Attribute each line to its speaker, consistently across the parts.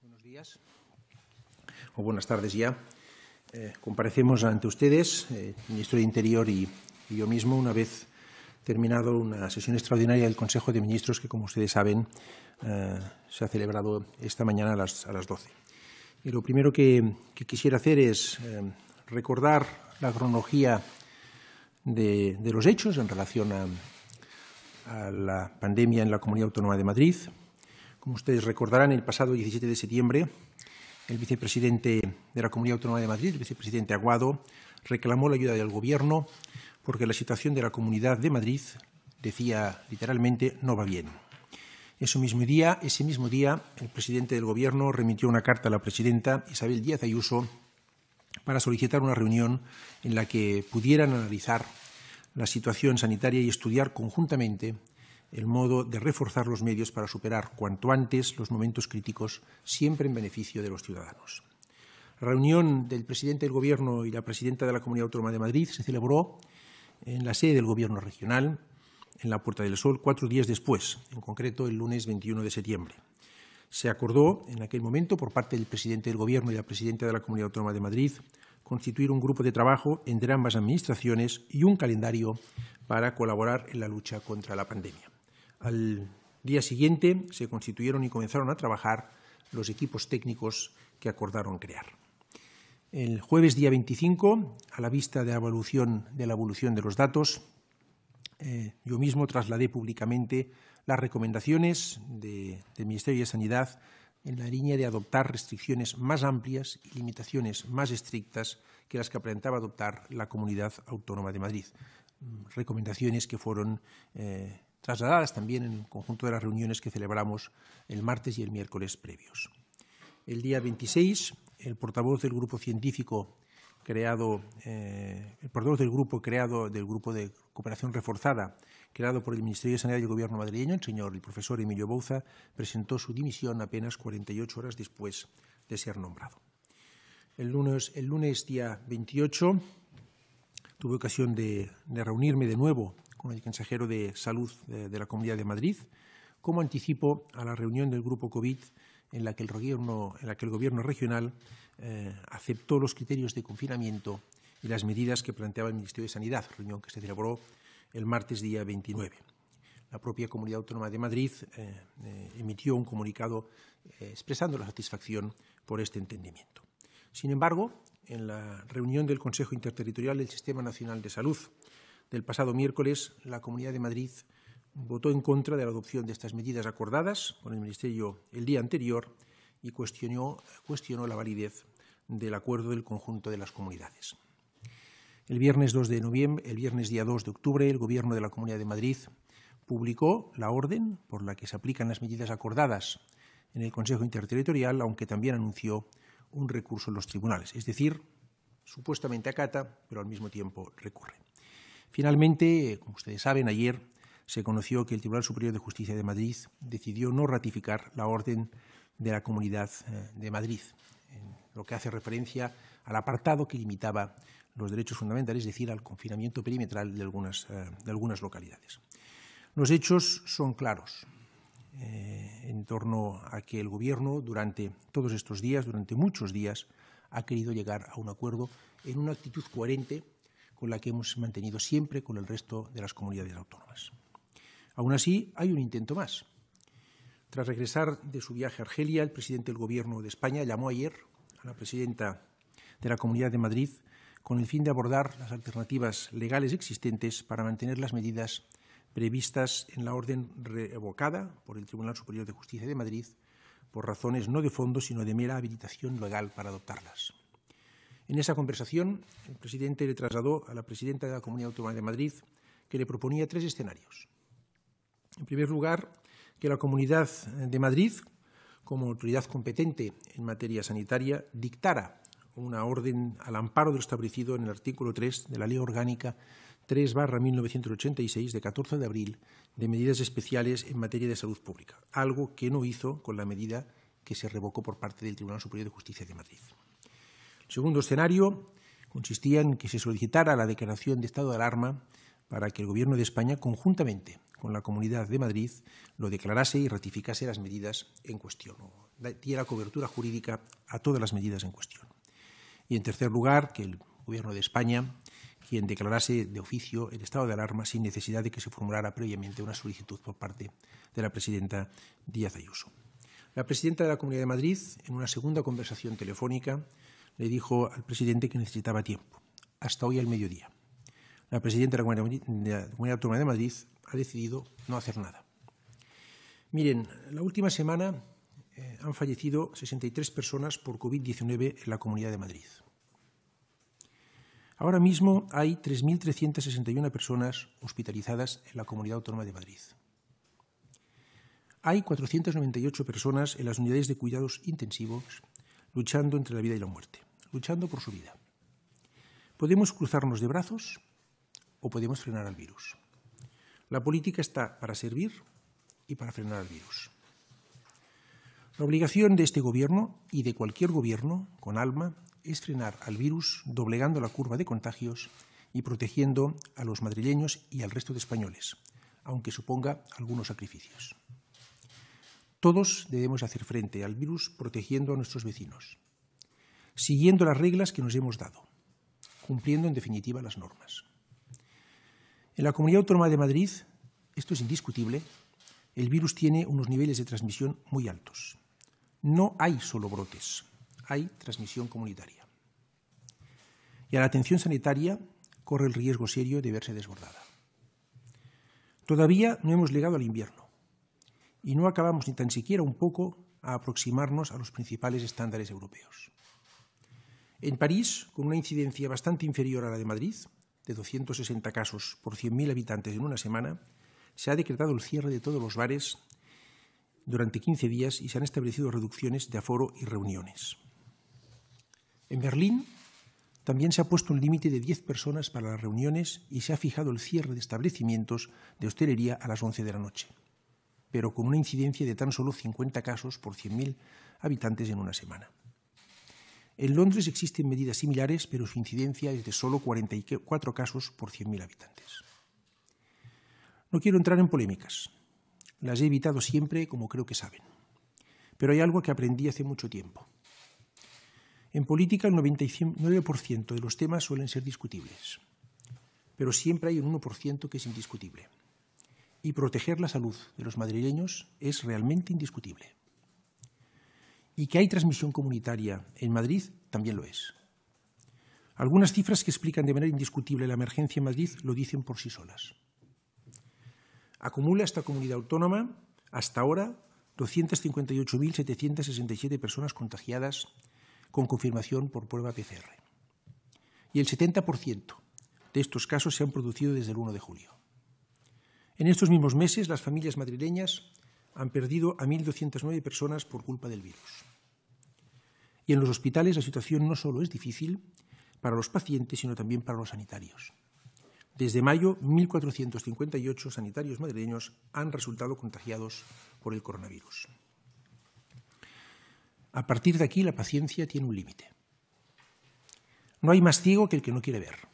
Speaker 1: Buenos días o buenas tardes ya. Eh, comparecemos ante ustedes, el eh, ministro de Interior y, yo mismo, una vez terminado una sesión extraordinaria del Consejo de Ministros que, como ustedes saben, eh, se ha celebrado esta mañana a las, a 12. Y lo primero que, quisiera hacer es recordar la cronología de, los hechos en relación a la pandemia en la Comunidad Autónoma de Madrid, como ustedes recordarán, el pasado 17 de septiembre, el vicepresidente de la Comunidad Autónoma de Madrid, el vicepresidente Aguado, reclamó la ayuda del Gobierno porque la situación de la Comunidad de Madrid, decía literalmente, no va bien. Ese mismo día, ese mismo día el presidente del Gobierno remitió una carta a la presidenta Isabel Díaz Ayuso para solicitar una reunión en la que pudieran analizar la situación sanitaria y estudiar conjuntamente el modo de reforzar los medios para superar cuanto antes los momentos críticos, siempre en beneficio de los ciudadanos. La reunión del presidente del Gobierno y la presidenta de la Comunidad Autónoma de Madrid se celebró en la sede del Gobierno regional, en la Puerta del Sol, cuatro días después, en concreto el lunes 21 de septiembre. Se acordó en aquel momento, por parte del presidente del Gobierno y la presidenta de la Comunidad Autónoma de Madrid, constituir un grupo de trabajo entre ambas administraciones y un calendario para colaborar en la lucha contra la pandemia. Al día siguiente se constituyeron y comenzaron a trabajar los equipos técnicos que acordaron crear. El jueves día 25, a la vista de la evolución de, la evolución de los datos, eh, yo mismo trasladé públicamente las recomendaciones del Ministerio de Sanidad en la línea de adoptar restricciones más amplias y limitaciones más estrictas que las que aparentaba adoptar la Comunidad Autónoma de Madrid. Mm, recomendaciones que fueron eh, trasladadas también en el conjunto de las reuniones que celebramos el martes y el miércoles previos. El día 26, el portavoz del grupo científico creado, eh, el portavoz del grupo creado del grupo de cooperación reforzada creado por el Ministerio de Sanidad y el Gobierno madrileño, el señor el profesor Emilio Bouza, presentó su dimisión apenas 48 horas después de ser nombrado. El lunes, día 28 tuve ocasión de reunirme de nuevo con el consejero de Salud de la Comunidad de Madrid, como anticipo a la reunión del Grupo COVID en la que el Gobierno, en que el gobierno regional eh, aceptó los criterios de confinamiento y las medidas que planteaba el Ministerio de Sanidad, reunión que se celebró el martes día 29. La propia Comunidad Autónoma de Madrid eh, eh, emitió un comunicado expresando la satisfacción por este entendimiento. Sin embargo, en la reunión del Consejo Interterritorial del Sistema Nacional de Salud, del pasado miércoles, la Comunidad de Madrid votó en contra de la adopción de estas medidas acordadas con el Ministerio el día anterior y cuestionó, cuestionó la validez del acuerdo del conjunto de las comunidades. El viernes, 2 de noviembre, el viernes día 2 de octubre, el Gobierno de la Comunidad de Madrid publicó la orden por la que se aplican las medidas acordadas en el Consejo Interterritorial, aunque también anunció un recurso en los tribunales. Es decir, supuestamente acata, pero al mismo tiempo recurre. Finalmente, como ustedes saben, ayer se conoció que el Tribunal Superior de Justicia de Madrid decidió no ratificar la orden de la Comunidad eh, de Madrid, en lo que hace referencia al apartado que limitaba los derechos fundamentales, es decir, al confinamiento perimetral de algunas, eh, localidades. Los hechos son claros eh, en torno a que el Gobierno durante todos estos días, durante muchos días, ha querido llegar a un acuerdo en una actitud coherente con la que hemos mantenido siempre con el resto de las comunidades autónomas. Aún así, hay un intento más. Tras regresar de su viaje a Argelia, el presidente del Gobierno de España llamó ayer a la presidenta de la Comunidad de Madrid con el fin de abordar las alternativas legales existentes para mantener las medidas previstas en la orden revocada por el Tribunal Superior de Justicia de Madrid por razones no de fondo, sino de mera habilitación legal para adoptarlas. En esa conversación, el presidente le trasladó a la presidenta de la Comunidad Autónoma de Madrid que le proponía tres escenarios. En primer lugar, que la Comunidad de Madrid, como autoridad competente en materia sanitaria, dictara una orden al amparo de lo establecido en el artículo 3 de la Ley Orgánica 3 1986 de 14 de abril de medidas especiales en materia de salud pública, algo que no hizo con la medida que se revocó por parte del Tribunal Superior de Justicia de Madrid segundo escenario consistía en que se solicitara la declaración de estado de alarma para que el Gobierno de España, conjuntamente con la Comunidad de Madrid, lo declarase y ratificase las medidas en cuestión, o diera cobertura jurídica a todas las medidas en cuestión. Y, en tercer lugar, que el Gobierno de España, quien declarase de oficio el estado de alarma sin necesidad de que se formulara previamente una solicitud por parte de la presidenta Díaz Ayuso. La presidenta de la Comunidad de Madrid, en una segunda conversación telefónica, le dijo al presidente que necesitaba tiempo, hasta hoy al mediodía. La presidenta de la Comunidad Autónoma de Madrid ha decidido no hacer nada. Miren, la última semana eh, han fallecido 63 personas por COVID-19 en la Comunidad de Madrid. Ahora mismo hay 3.361 personas hospitalizadas en la Comunidad Autónoma de Madrid. Hay 498 personas en las unidades de cuidados intensivos luchando entre la vida y la muerte luchando por su vida. Podemos cruzarnos de brazos o podemos frenar al virus. La política está para servir y para frenar al virus. La obligación de este gobierno y de cualquier gobierno con alma es frenar al virus doblegando la curva de contagios y protegiendo a los madrileños y al resto de españoles, aunque suponga algunos sacrificios. Todos debemos hacer frente al virus protegiendo a nuestros vecinos, siguiendo las reglas que nos hemos dado, cumpliendo en definitiva las normas. En la Comunidad Autónoma de Madrid, esto es indiscutible, el virus tiene unos niveles de transmisión muy altos. No hay solo brotes, hay transmisión comunitaria. Y a la atención sanitaria corre el riesgo serio de verse desbordada. Todavía no hemos llegado al invierno y no acabamos ni tan siquiera un poco a aproximarnos a los principales estándares europeos. En París, con una incidencia bastante inferior a la de Madrid, de 260 casos por 100.000 habitantes en una semana, se ha decretado el cierre de todos los bares durante 15 días y se han establecido reducciones de aforo y reuniones. En Berlín también se ha puesto un límite de 10 personas para las reuniones y se ha fijado el cierre de establecimientos de hostelería a las 11 de la noche, pero con una incidencia de tan solo 50 casos por 100.000 habitantes en una semana. En Londres existen medidas similares, pero su incidencia es de solo 44 casos por 100.000 habitantes. No quiero entrar en polémicas. Las he evitado siempre, como creo que saben. Pero hay algo que aprendí hace mucho tiempo. En política el 99% de los temas suelen ser discutibles, pero siempre hay un 1% que es indiscutible. Y proteger la salud de los madrileños es realmente indiscutible y que hay transmisión comunitaria en Madrid, también lo es. Algunas cifras que explican de manera indiscutible la emergencia en Madrid lo dicen por sí solas. Acumula esta comunidad autónoma hasta ahora 258.767 personas contagiadas con confirmación por prueba PCR. Y el 70% de estos casos se han producido desde el 1 de julio. En estos mismos meses, las familias madrileñas han perdido a 1.209 personas por culpa del virus. Y en los hospitales la situación no solo es difícil para los pacientes, sino también para los sanitarios. Desde mayo, 1.458 sanitarios madrileños han resultado contagiados por el coronavirus. A partir de aquí, la paciencia tiene un límite. No hay más ciego que el que no quiere ver.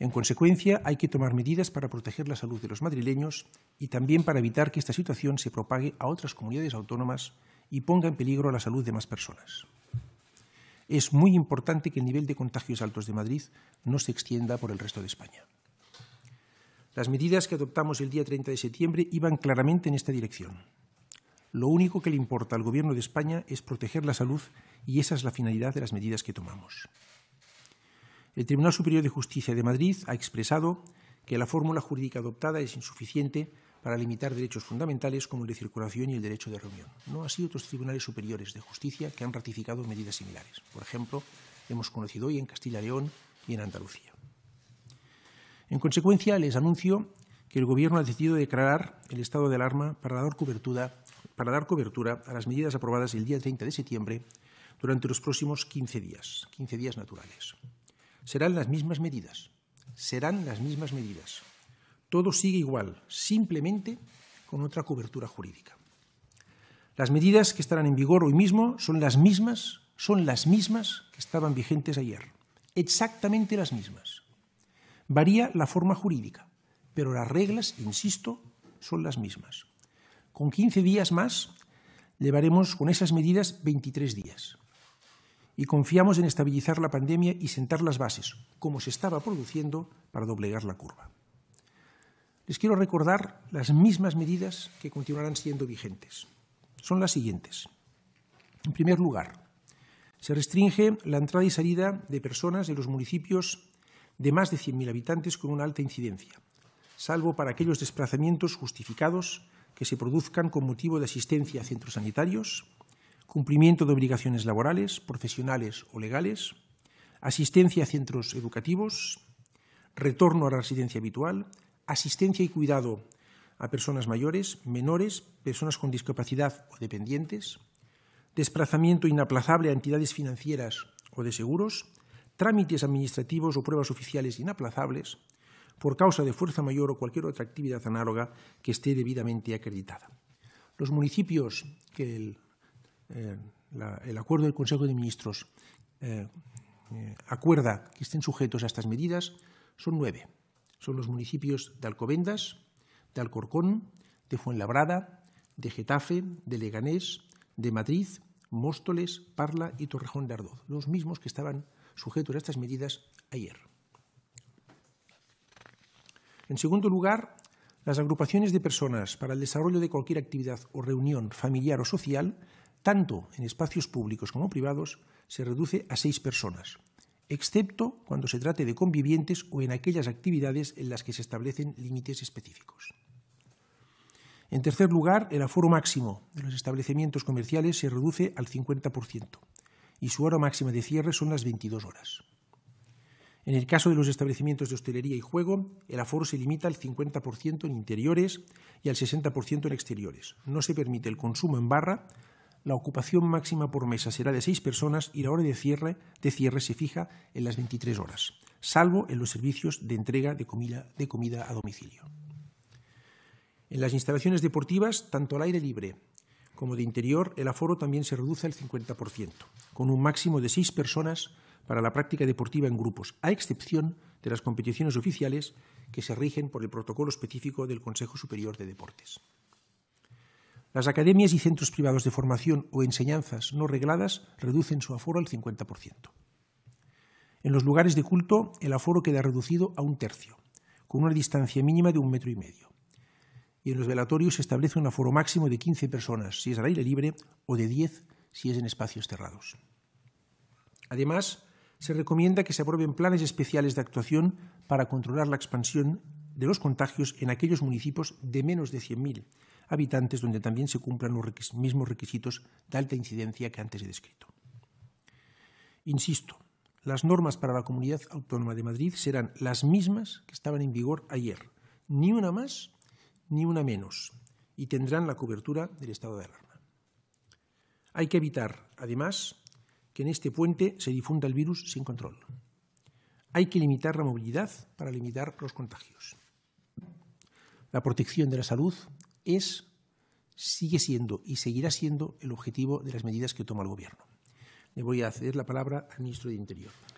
Speaker 1: En consecuencia, hay que tomar medidas para proteger la salud de los madrileños y también para evitar que esta situación se propague a otras comunidades autónomas y ponga en peligro la salud de más personas. Es muy importante que el nivel de contagios altos de Madrid no se extienda por el resto de España. Las medidas que adoptamos el día 30 de septiembre iban claramente en esta dirección. Lo único que le importa al Gobierno de España es proteger la salud y esa es la finalidad de las medidas que tomamos. El Tribunal Superior de Justicia de Madrid ha expresado que la fórmula jurídica adoptada es insuficiente para limitar derechos fundamentales como el de circulación y el derecho de reunión. No así otros tribunales superiores de justicia que han ratificado medidas similares. Por ejemplo, hemos conocido hoy en Castilla y León y en Andalucía. En consecuencia, les anuncio que el Gobierno ha decidido declarar el estado de alarma para dar cobertura, para dar cobertura a las medidas aprobadas el día 30 de septiembre durante los próximos 15 días, 15 días naturales serán las mismas medidas. Serán las mismas medidas. Todo sigue igual, simplemente con otra cobertura jurídica. Las medidas que estarán en vigor hoy mismo son las mismas, son las mismas que estaban vigentes ayer. Exactamente las mismas. Varía la forma jurídica, pero las reglas, insisto, son las mismas. Con 15 días más llevaremos con esas medidas 23 días y confiamos en estabilizar la pandemia y sentar las bases, como se estaba produciendo, para doblegar la curva. Les quiero recordar las mismas medidas que continuarán siendo vigentes. Son las siguientes. En primer lugar, se restringe la entrada y salida de personas de los municipios de más de 100.000 habitantes con una alta incidencia, salvo para aquellos desplazamientos justificados que se produzcan con motivo de asistencia a centros sanitarios, cumplimiento de obligaciones laborales, profesionales o legales, asistencia a centros educativos, retorno a la residencia habitual, asistencia y cuidado a personas mayores, menores, personas con discapacidad o dependientes, desplazamiento inaplazable a entidades financieras o de seguros, trámites administrativos o pruebas oficiales inaplazables por causa de fuerza mayor o cualquier otra actividad análoga que esté debidamente acreditada. Los municipios que el eh, el acuerdo del Consejo de Ministros eh, eh, acuerda que estén sujetos a estas medidas son nueve. Son los municipios de Alcobendas, de Alcorcón, de Fuenlabrada, de Getafe, de Leganés, de Madrid, Móstoles, Parla y Torrejón de Ardoz, los mismos que estaban sujetos a estas medidas ayer. En segundo lugar, las agrupaciones de personas para el desarrollo de cualquier actividad o reunión familiar o social tanto en espacios públicos como privados, se reduce a seis personas, excepto cuando se trate de convivientes o en aquellas actividades en las que se establecen límites específicos. En tercer lugar, el aforo máximo de los establecimientos comerciales se reduce al 50% y su hora máxima de cierre son las 22 horas. En el caso de los establecimientos de hostelería y juego, el aforo se limita al 50% en interiores y al 60% en exteriores. No se permite el consumo en barra, la ocupación máxima por mesa será de seis personas y la hora de cierre, de cierre se fija en las 23 horas, salvo en los servicios de entrega de comida, de comida a domicilio. En las instalaciones deportivas, tanto al aire libre como de interior, el aforo también se reduce al 50%, con un máximo de seis personas para la práctica deportiva en grupos, a excepción de las competiciones oficiales que se rigen por el protocolo específico del Consejo Superior de Deportes. Las academias y centros privados de formación o enseñanzas no regladas reducen su aforo al 50%. En los lugares de culto, el aforo queda reducido a un tercio, con una distancia mínima de un metro y medio. Y en los velatorios se establece un aforo máximo de 15 personas si es al aire libre o de 10 si es en espacios cerrados. Además, se recomienda que se aprueben planes especiales de actuación para controlar la expansión de los contagios en aquellos municipios de menos de 100.000 habitantes donde también se cumplan los mismos requisitos de alta incidencia que antes he descrito. Insisto, las normas para la Comunidad Autónoma de Madrid serán las mismas que estaban en vigor ayer, ni una más ni una menos, y tendrán la cobertura del estado de alarma. Hay que evitar, además, que en este puente se difunda el virus sin control. Hay que limitar la movilidad para limitar los contagios. La protección de la salud es, sigue siendo y seguirá siendo el objetivo de las medidas que toma el Gobierno. Le voy a ceder la palabra al ministro de Interior.